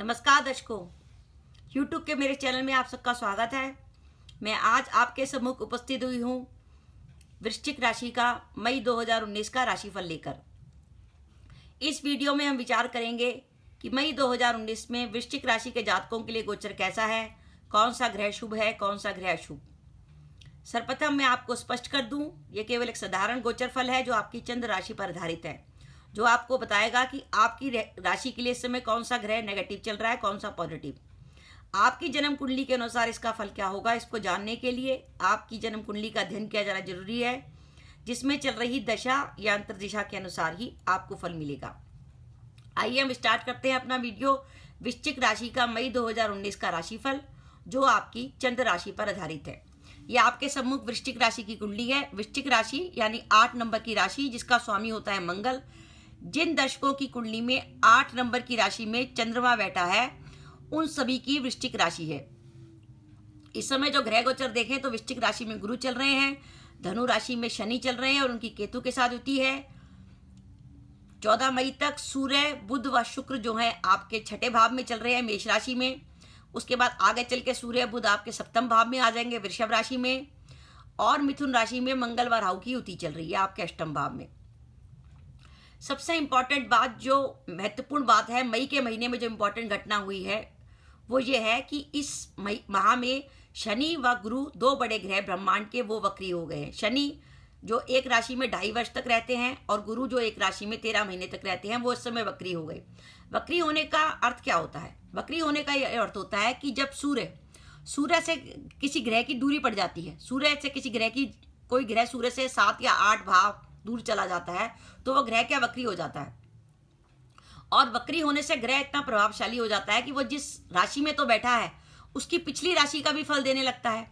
नमस्कार दर्शकों YouTube के मेरे चैनल में आप सबका स्वागत है मैं आज आपके सम्मुख उपस्थित हुई हूँ वृश्चिक राशि का मई 2019 का राशिफल लेकर इस वीडियो में हम विचार करेंगे कि मई 2019 में वृश्चिक राशि के जातकों के लिए गोचर कैसा है कौन सा ग्रह शुभ है कौन सा ग्रह शुभ सर्वप्रथम मैं आपको स्पष्ट कर दूं यह केवल एक साधारण गोचर फल है जो आपकी चंद्र राशि पर आधारित है जो आपको बताएगा कि आपकी राशि के लिए इस समय कौन सा ग्रह नेगेटिव चल रहा है कौन सा पॉजिटिव आपकी जन्म कुंडली के अनुसार इसका फल क्या होगा इसको जानने के लिए आपकी जन्म कुंडली का अध्ययन किया जाना जरूरी है जिसमें चल रही दशा या अंतर्दिशा के अनुसार ही आपको फल मिलेगा आइए हम स्टार्ट करते हैं अपना वीडियो वृश्चिक राशि का मई 2019 का राशिफल जो आपकी चंद्र राशि पर आधारित है यह आपके सम्मुख वृश्चिक राशि की कुंडली है वृश्चिक राशि यानी आठ नंबर की राशि जिसका स्वामी होता है मंगल जिन दशकों की कुंडली में आठ नंबर की राशि में चंद्रमा बैठा है उन सभी की वृश्चिक राशि है इस समय जो ग्रह गोचर देखें तो वृश्चिक राशि में गुरु चल रहे हैं धनु राशि में शनि चल रहे हैं और उनकी केतु के साथ युति है चौदह मई तक सूर्य बुध व शुक्र जो है आपके छठे भाव में चल रहे हैं मेष राशि में उसके बाद आगे चल के सूर्य बुध आपके सप्तम भाव में आ जाएंगे वृषभ राशि में और मिथुन राशि में मंगल व राहु की युति चल रही है आपके अष्टम भाव में सबसे इम्पॉर्टेंट बात जो महत्वपूर्ण बात है मई के महीने में जो इम्पॉर्टेंट घटना हुई है वो ये है कि इस मई माह में शनि व गुरु दो बड़े ग्रह ब्रह्मांड के वो वक्री हो गए हैं शनि जो एक राशि में ढाई वर्ष तक रहते हैं और गुरु जो एक राशि में तेरह महीने तक रहते हैं वो इस समय वक्री हो गए वक्री होने का अर्थ क्या होता है वक्री होने का यह अर्थ होता है कि जब सूर्य सूर्य से किसी ग्रह की दूरी पड़ जाती है सूर्य से किसी ग्रह की कोई ग्रह सूर्य से सात या आठ भाव दूर चला जाता है तो वह ग्रह क्या वक्री हो जाता है और वक्री होने से ग्रह इतना प्रभावशाली हो जाता है कि वो जिस राशि में तो बैठा है उसकी पिछली राशि का भी फल देने लगता है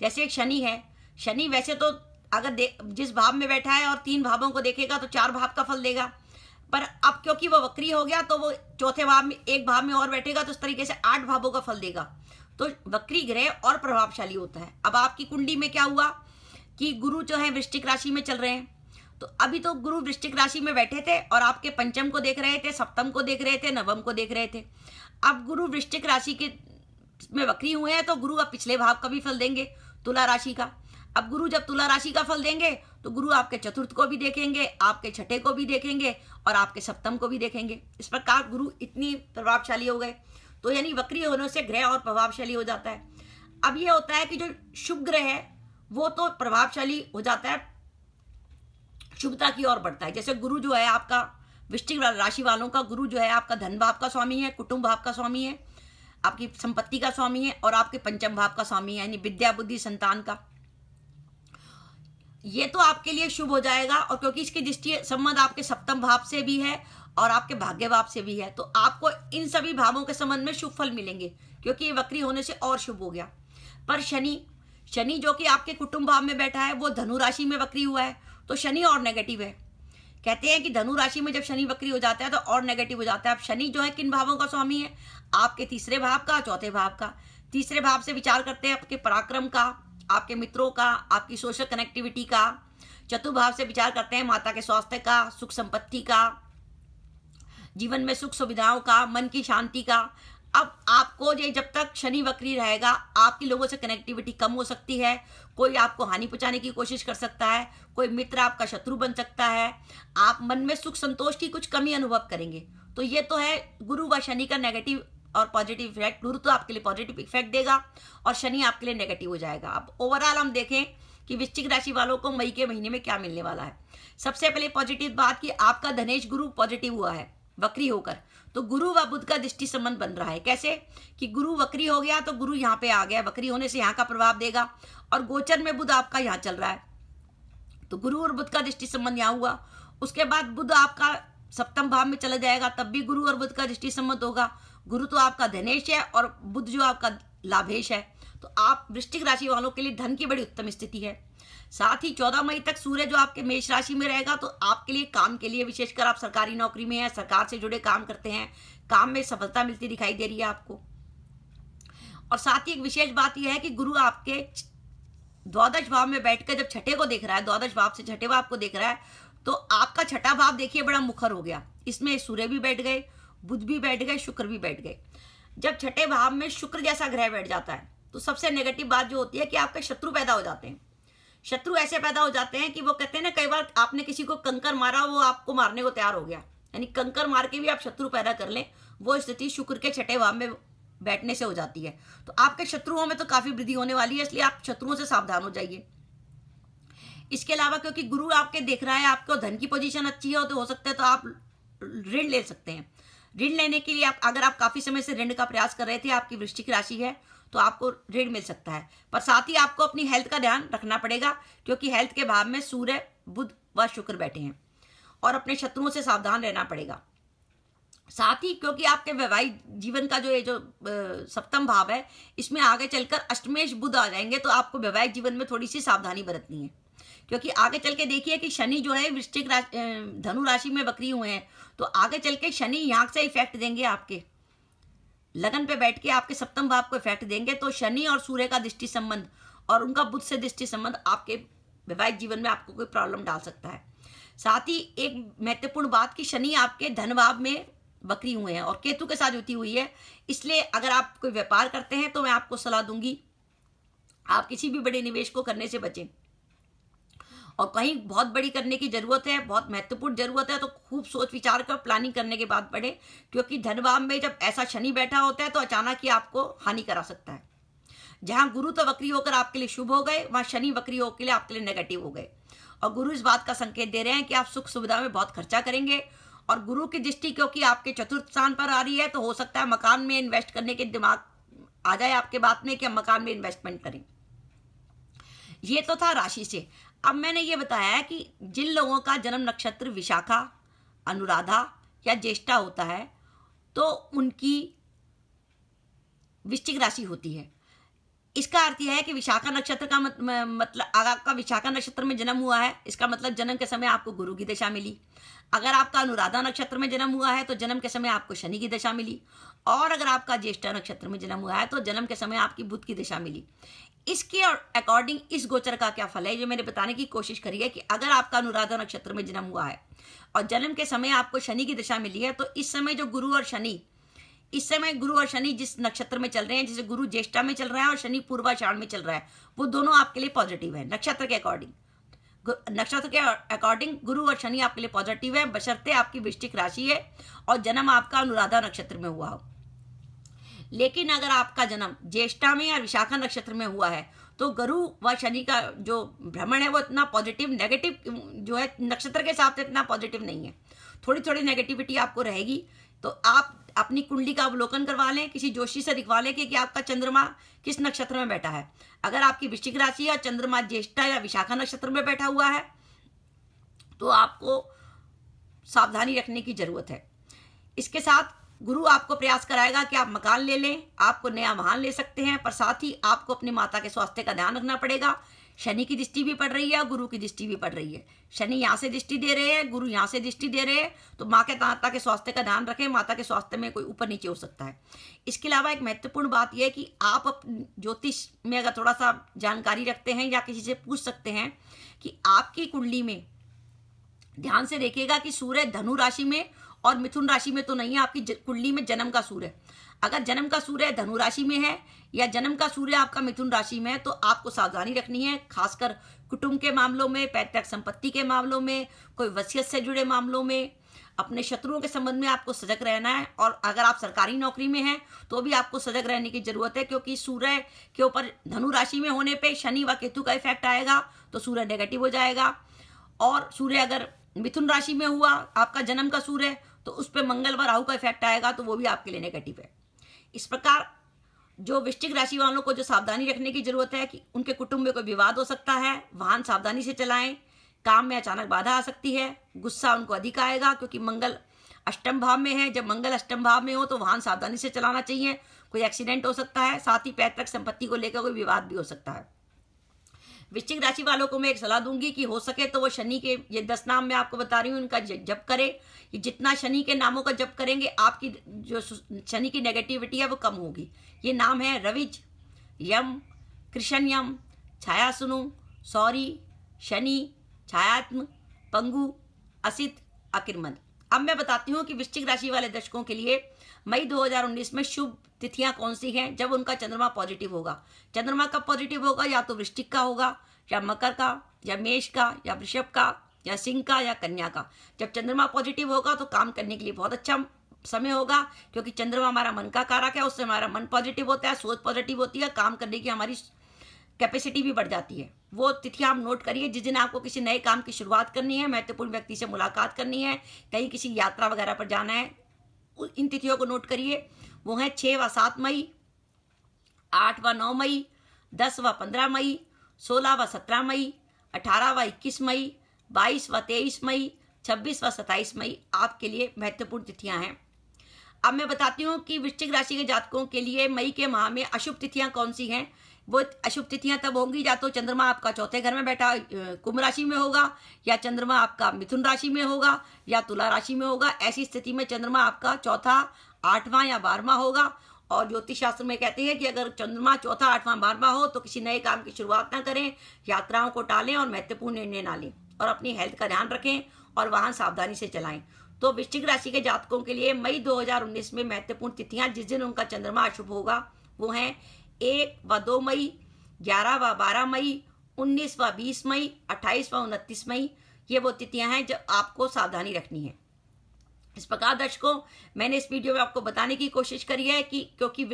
जैसे एक शनि है शनि वैसे तो अगर जिस भाव में बैठा है और तीन भावों को देखेगा तो चार भाव का फल देगा पर अब क्योंकि वो वक्री हो गया तो वो चौथे भाव में एक भाव में और बैठेगा तो उस तरीके से आठ भावों का फल देगा तो वक्री ग्रह और प्रभावशाली होता है अब आपकी कुंडली में क्या हुआ कि गुरु जो है वृश्चिक राशि में चल रहे हैं तो अभी तो गुरु वृश्चिक राशि में बैठे थे और आपके पंचम को देख रहे थे सप्तम को देख रहे थे नवम को देख रहे थे अब गुरु वृश्चिक राशि के में वक्री हुए हैं तो गुरु अब पिछले भाव का भी फल देंगे तुला राशि का अब गुरु जब तुला राशि का फल देंगे तो गुरु आपके चतुर्थ को भी देखेंगे आपके छठे को भी देखेंगे और आपके सप्तम को भी देखेंगे इस प्रकार गुरु इतनी प्रभावशाली हो गए तो यानी वक्री होने से ग्रह और प्रभावशाली हो जाता है अब ये होता है कि जो शुभ ग्रह है वो तो प्रभावशाली हो जाता है शुभता की ओर बढ़ता है जैसे गुरु जो है आपका वृष्टिक राशि वालों का गुरु जो है आपका धन भाव का स्वामी है कुटुंब भाव का स्वामी है आपकी संपत्ति का स्वामी है और आपके पंचम भाव का स्वामी है यानी विद्या बुद्धि संतान का ये तो आपके लिए शुभ हो जाएगा और क्योंकि इसकी दृष्टि संबंध आपके सप्तम भाव से भी है और आपके भाग्य भाव से भी है तो आपको इन सभी भावों के संबंध में शुभ फल मिलेंगे क्योंकि ये वक्री होने से और शुभ हो गया पर शनि शनि जो कि आपके कुटुंब भाव में बैठा है वो धनु राशि में वक्री हुआ है तो शनि और नेगेटिव है कहते हैं कि धनु राशि में जब शनि वक्री हो जाता है तो और नेगेटिव हो जाता है अब शनि जो है किन भावों का स्वामी है आपके तीसरे भाव का चौथे भाव का तीसरे भाव से विचार करते हैं आपके पराक्रम का आपके मित्रों का आपकी सोशल कनेक्टिविटी का चतुर्भाव से विचार करते हैं माता के स्वास्थ्य का सुख संपत्ति का जीवन में सुख सुविधाओं का मन की शांति का अब आपको ये जब तक शनि वक्री रहेगा आपके लोगों से कनेक्टिविटी कम हो सकती है कोई आपको हानि पहुंचाने की कोशिश कर सकता है कोई मित्र आपका शत्रु बन सकता है आप मन में सुख संतोष की कुछ कमी अनुभव करेंगे तो ये तो है गुरु व शनि का नेगेटिव और पॉजिटिव इफेक्ट गुरु तो आपके लिए पॉजिटिव इफेक्ट देगा और शनि आपके लिए नेगेटिव हो जाएगा अब ओवरऑल हम देखें कि वृश्चिक राशि वालों को मई के महीने में क्या मिलने वाला है सबसे पहले पॉजिटिव बात कि आपका धनेश गुरु पॉजिटिव हुआ है वक्री होकर तो गुरु व बुद्ध का दृष्टि संबंध बन रहा है कैसे कि गुरु वक्री हो गया तो गुरु यहाँ पे आ गया वक्री होने से यहाँ का प्रभाव देगा और गोचर में बुद्ध आपका यहाँ चल रहा है तो गुरु और बुद्ध का दृष्टि संबंध यहाँ हुआ उसके बाद बुद्ध आपका सप्तम भाव में चला जाएगा तब भी गुरु और बुद्ध का दृष्टि संबंध होगा गुरु तो आपका धनेश है और बुद्ध जो आपका लाभेश है तो आप वृश्चिक राशि वालों के लिए धन की बड़ी उत्तम स्थिति है साथ ही चौदह मई तक सूर्य जो आपके मेष राशि में रहेगा तो आपके लिए काम के लिए विशेषकर आप सरकारी नौकरी में हैं सरकार से जुड़े काम करते हैं काम में सफलता मिलती दिखाई दे रही है आपको और साथ ही एक विशेष बात यह है कि गुरु आपके द्वादश भाव में बैठकर जब छठे को देख रहा है द्वादश भाव से छठे भाव को देख रहा है तो आपका छठा भाव देखिए बड़ा मुखर हो गया इसमें सूर्य भी बैठ गए बुध भी बैठ गए शुक्र भी बैठ गए जब छठे भाव में शुक्र जैसा ग्रह बैठ जाता है तो सबसे नेगेटिव बात जो होती है कि आपके शत्रु पैदा हो जाते हैं शत्रु ऐसे पैदा हो जाते हैं कि वो कहते हैं ना कई बार आपने किसी को कंकर मारा वो आपको मारने को तैयार हो गया यानी कंकर मार के भी आप शत्रु पैदा कर लें वो स्थिति शुक्र के छठे भाव में बैठने से हो जाती है तो आपके शत्रुओं में तो काफ़ी वृद्धि होने वाली है इसलिए आप शत्रुओं से सावधान हो जाइए इसके अलावा क्योंकि गुरु आपके देख रहा है आपको धन की पोजीशन अच्छी है तो हो सकता है तो आप ऋण ले सकते हैं ऋण लेने के लिए आप अगर आप काफ़ी समय से ऋण का प्रयास कर रहे थे आपकी वृश्चिक राशि है तो आपको ऋण मिल सकता है पर साथ ही आपको अपनी हेल्थ का ध्यान रखना पड़ेगा क्योंकि हेल्थ के भाव में सूर्य बुध व शुक्र बैठे हैं और अपने शत्रुओं से सावधान रहना पड़ेगा साथ ही क्योंकि आपके वैवाहिक जीवन का जो ये जो सप्तम भाव है इसमें आगे चलकर अष्टमेश बुध आ जाएंगे तो आपको वैवाहिक जीवन में थोड़ी सी सावधानी बरतनी है क्योंकि आगे चल के देखिए कि शनि जो है वृश्चिक राशि धनु राशि में बकरी हुए हैं तो आगे चल के शनि यहाँ से इफेक्ट देंगे आपके लगन पे बैठ के आपके सप्तम भाव को इफेक्ट देंगे तो शनि और सूर्य का दृष्टि संबंध और उनका बुद्ध से दृष्टि संबंध आपके वैवाहिक जीवन में आपको कोई प्रॉब्लम डाल सकता है साथ ही एक महत्वपूर्ण बात कि शनि आपके धनभाव में बकरी हुए हैं और केतु के साथ युति हुई है इसलिए अगर आप कोई व्यापार करते हैं तो मैं आपको सलाह दूंगी आप किसी भी बड़े निवेश को करने से बचें और कहीं बहुत बड़ी करने की ज़रूरत है बहुत महत्वपूर्ण ज़रूरत है तो खूब सोच विचार कर प्लानिंग करने के बाद बढ़े क्योंकि धनवाम में जब ऐसा शनि बैठा होता है तो अचानक ही आपको हानि करा सकता है जहाँ गुरु तो वक्री होकर आपके लिए शुभ हो गए वहाँ शनि वक्री होकर लिए आपके लिए नेगेटिव हो गए और गुरु इस बात का संकेत दे रहे हैं कि आप सुख सुविधा में बहुत खर्चा करेंगे और गुरु की दृष्टि क्योंकि आपके चतुर्थ स्थान पर आ रही है तो हो सकता है मकान में इन्वेस्ट करने के दिमाग आ जाए आपके बात में कि हम मकान में इन्वेस्टमेंट करें ये तो था राशि से अब मैंने ये बताया है कि जिन लोगों का जन्म नक्षत्र विशाखा अनुराधा या ज्येष्ठा होता है तो उनकी वृश्चिक राशि होती है इसका अर्थ यह है कि विशाखा नक्षत्र का मत, मतलब अगर आपका विशाखा नक्षत्र में जन्म हुआ है इसका मतलब जन्म के समय आपको गुरु की दशा मिली अगर आपका अनुराधा नक्षत्र में जन्म हुआ है तो जन्म के समय आपको शनि की दशा मिली और अगर आपका ज्येष्ठा नक्षत्र में जन्म हुआ है तो जन्म के समय आपकी बुध की दशा मिली इसके अकॉर्डिंग इस गोचर का क्या फल है ये मैंने बताने की कोशिश करी है कि अगर आपका अनुराधा नक्षत्र में जन्म हुआ है और जन्म के समय आपको शनि की दिशा मिली है तो इस समय जो गुरु और शनि इस समय गुरु और शनि जिस नक्षत्र में चल रहे हैं जैसे गुरु ज्येष्ठा में चल रहा है और शनि पूर्वाषाण में चल रहा है वो दोनों आपके लिए पॉजिटिव है नक्षत्र के अकॉर्डिंग नक्षत्र के अकॉर्डिंग गुरु और शनि आपके लिए पॉजिटिव है बशर्ते आपकी वृष्टिक राशि है और जन्म आपका अनुराधा नक्षत्र में हुआ हो लेकिन अगर आपका जन्म ज्येष्ठा में या विशाखा नक्षत्र में हुआ है तो गुरु व शनि का जो भ्रमण है वो इतना पॉजिटिव नेगेटिव जो है नक्षत्र के हिसाब से इतना पॉजिटिव नहीं है थोड़ी थोड़ी नेगेटिविटी आपको रहेगी तो आप अपनी कुंडली का अवलोकन करवा लें किसी जोशी से दिखवा लें कि, कि आपका चंद्रमा किस नक्षत्र में बैठा है अगर आपकी वृश्चिक राशि या चंद्रमा ज्येष्ठा या विशाखा नक्षत्र में बैठा हुआ है तो आपको सावधानी रखने की जरूरत है इसके साथ गुरु आपको प्रयास कराएगा कि आप मकान ले लें आपको नया वाहन ले सकते हैं पर साथ ही आपको अपनी माता के स्वास्थ्य का ध्यान रखना पड़ेगा शनि की दृष्टि भी पड़ रही है और गुरु की दृष्टि भी पड़ रही है शनि यहाँ से दृष्टि दे रहे हैं गुरु यहाँ से दृष्टि दे रहे हैं तो माँ के माता के स्वास्थ्य का ध्यान रखें माता के स्वास्थ्य में कोई ऊपर नीचे हो सकता है इसके अलावा एक महत्वपूर्ण बात यह है कि आप ज्योतिष में अगर थोड़ा सा जानकारी रखते हैं या किसी से पूछ सकते हैं कि आपकी कुंडली में ध्यान से देखिएगा कि सूर्य धनु राशि में और मिथुन राशि में तो नहीं है आपकी कुंडली में जन्म का सूर्य अगर जन्म का सूर्य धनु राशि में है या जन्म का सूर्य आपका मिथुन राशि में है तो आपको सावधानी रखनी है खासकर कुटुंब के मामलों में पैतृक संपत्ति के मामलों में कोई वसीयत से जुड़े मामलों में अपने शत्रुओं के संबंध में आपको सजग रहना है और अगर आप सरकारी नौकरी में हैं तो भी आपको सजग रहने की जरूरत है क्योंकि सूर्य के ऊपर धनु राशि में होने पे शनि व केतु का इफेक्ट आएगा तो सूर्य नेगेटिव हो जाएगा और सूर्य अगर मिथुन राशि में हुआ आपका जन्म का सूर्य तो उस पर मंगल व राहु का इफेक्ट आएगा तो वो भी आपके लिए नेगेटिव है इस प्रकार जो वृश्चिक राशि वालों को जो सावधानी रखने की जरूरत है कि उनके कुटुंब में कोई विवाद हो सकता है वाहन सावधानी से चलाएं काम में अचानक बाधा आ सकती है गुस्सा उनको अधिक आएगा क्योंकि मंगल अष्टम भाव में है जब मंगल अष्टम भाव में हो तो वाहन सावधानी से चलाना चाहिए कोई एक्सीडेंट हो सकता है साथ ही पैतृक संपत्ति को लेकर कोई विवाद भी हो सकता है वृश्चिक राशि वालों को मैं एक सलाह दूंगी कि हो सके तो वो शनि के ये दस नाम मैं आपको बता रही हूँ उनका जप करें कि जितना शनि के नामों का जप करेंगे आपकी जो शनि की नेगेटिविटी है वो कम होगी ये नाम है रविज यम कृष्ण यम छाया सुनु सौरी शनि छायात्म पंगु असित अकिरमंद अब मैं बताती हूँ कि वृश्चिक राशि वाले दर्शकों के लिए मई 2019 में शुभ तिथियां कौन सी हैं जब उनका चंद्रमा पॉजिटिव होगा चंद्रमा कब पॉजिटिव होगा या तो वृश्चिक का होगा या मकर का या मेष का या वृषभ का या सिंह का या कन्या का जब चंद्रमा पॉजिटिव होगा तो काम करने के लिए बहुत अच्छा समय होगा क्योंकि चंद्रमा हमारा मन का कारक है उससे हमारा मन पॉजिटिव होता है सोच पॉजिटिव होती है काम करने की हमारी कैपेसिटी भी बढ़ जाती है वो तिथियां आप नोट करिए जिस दिन आपको किसी नए काम की शुरुआत करनी है महत्वपूर्ण व्यक्ति से मुलाकात करनी है कहीं किसी यात्रा वगैरह पर जाना है इन तिथियों को नोट करिए वो हैं छः व सात मई आठ व नौ मई दस व पंद्रह मई सोलह व सत्रह मई अठारह व इक्कीस मई बाईस व तेईस मई छब्बीस व सत्ताईस मई आपके लिए महत्वपूर्ण तिथियाँ हैं अब मैं बताती हूँ कि वृश्चिक राशि के जातकों के लिए मई के माह में अशुभ तिथियाँ कौन सी हैं वो अशुभ तिथियां तब होंगी या तो चंद्रमा आपका चौथे घर में बैठा कुंभ राशि में होगा या चंद्रमा आपका मिथुन राशि में होगा या तुला राशि में होगा ऐसी स्थिति में चंद्रमा आपका चौथा आठवां या बारहवां होगा और ज्योतिष शास्त्र में कहते हैं कि अगर चंद्रमा चौथा आठवां बारहवां हो तो किसी नए काम की शुरुआत ना करें यात्राओं को टालें और महत्वपूर्ण निर्णय ना लें और अपनी हेल्थ का ध्यान रखें और वाहन सावधानी से चलाएं तो वृश्चिक राशि के जातकों के लिए मई 2019 में महत्वपूर्ण तिथियां जिस दिन उनका चंद्रमा अशुभ होगा वो हैं एक व दो मई ग्यारह व बारह मई उन्नीस व बीस मई अट्ठाईस व उनतीस मई ये वो तिथियां हैं जो आपको सावधानी रखनी है इस प्रकार दर्शकों मैंने इस वीडियो में आपको बताने की कोशिश करी है कि क्योंकि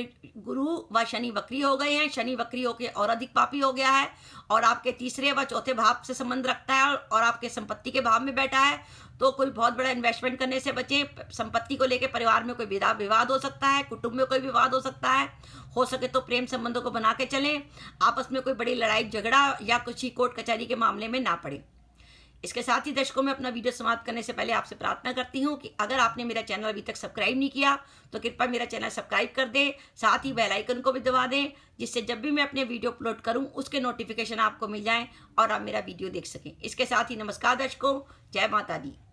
गुरु व शनि वक्री हो गए हैं शनि वक्री होकर और अधिक पापी हो गया है और आपके तीसरे व चौथे भाव से संबंध रखता है और आपके संपत्ति के भाव में बैठा है तो कोई बहुत बड़ा इन्वेस्टमेंट करने से बचें संपत्ति को लेकर परिवार में कोई विवाद हो सकता है कुटुंब में कोई विवाद हो सकता है हो सके तो प्रेम संबंधों को बना के चलें आपस में कोई बड़ी लड़ाई झगड़ा या कुछ ही कोर्ट कचहरी के मामले में ना पड़े इसके साथ ही दर्शकों में अपना वीडियो समाप्त करने से पहले आपसे प्रार्थना करती हूँ कि अगर आपने मेरा चैनल अभी तक सब्सक्राइब नहीं किया तो कृपया मेरा चैनल सब्सक्राइब कर दें साथ ही बेल आइकन को भी दबा दें जिससे जब भी मैं अपने वीडियो अपलोड करूँ उसके नोटिफिकेशन आपको मिल जाएँ और आप मेरा वीडियो देख सकें इसके साथ ही नमस्कार दर्शकों जय माता दी